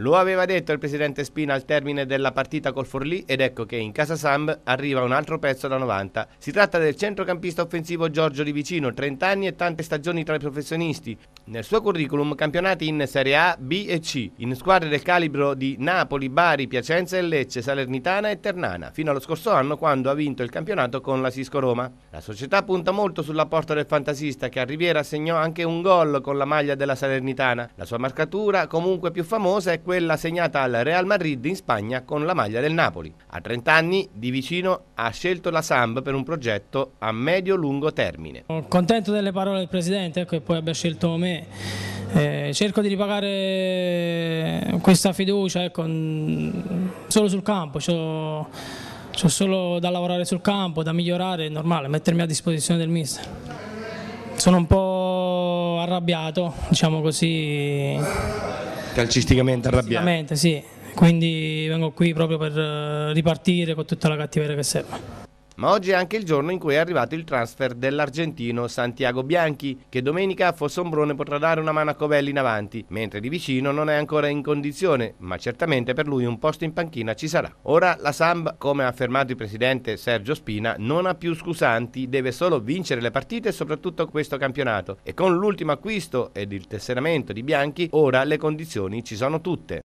Lo aveva detto il presidente Spina al termine della partita col Forlì ed ecco che in casa Samb arriva un altro pezzo da 90. Si tratta del centrocampista offensivo Giorgio Di Vicino, 30 anni e tante stagioni tra i professionisti. Nel suo curriculum campionati in Serie A, B e C, in squadre del calibro di Napoli, Bari, Piacenza e Lecce, Salernitana e Ternana, fino allo scorso anno quando ha vinto il campionato con la Cisco Roma. La società punta molto sull'apporto del fantasista che a Riviera segnò anche un gol con la maglia della Salernitana. La sua marcatura comunque più famosa è quella segnata al Real Madrid in Spagna con la maglia del Napoli. A 30 anni, di vicino, ha scelto la Samb per un progetto a medio-lungo termine. Sono Contento delle parole del Presidente, ecco, e poi abbia scelto me. Eh, cerco di ripagare questa fiducia ecco, solo sul campo. Cioè... C'ho solo da lavorare sul campo, da migliorare, è normale, mettermi a disposizione del mister. Sono un po' arrabbiato, diciamo così, calcisticamente arrabbiato. Sì, quindi vengo qui proprio per eh, ripartire con tutta la cattiveria che serve. Ma oggi è anche il giorno in cui è arrivato il transfer dell'argentino Santiago Bianchi, che domenica a Fossombrone potrà dare una mano a Covelli in avanti, mentre di vicino non è ancora in condizione, ma certamente per lui un posto in panchina ci sarà. Ora la Samb, come ha affermato il presidente Sergio Spina, non ha più scusanti, deve solo vincere le partite e soprattutto questo campionato. E con l'ultimo acquisto ed il tesseramento di Bianchi, ora le condizioni ci sono tutte.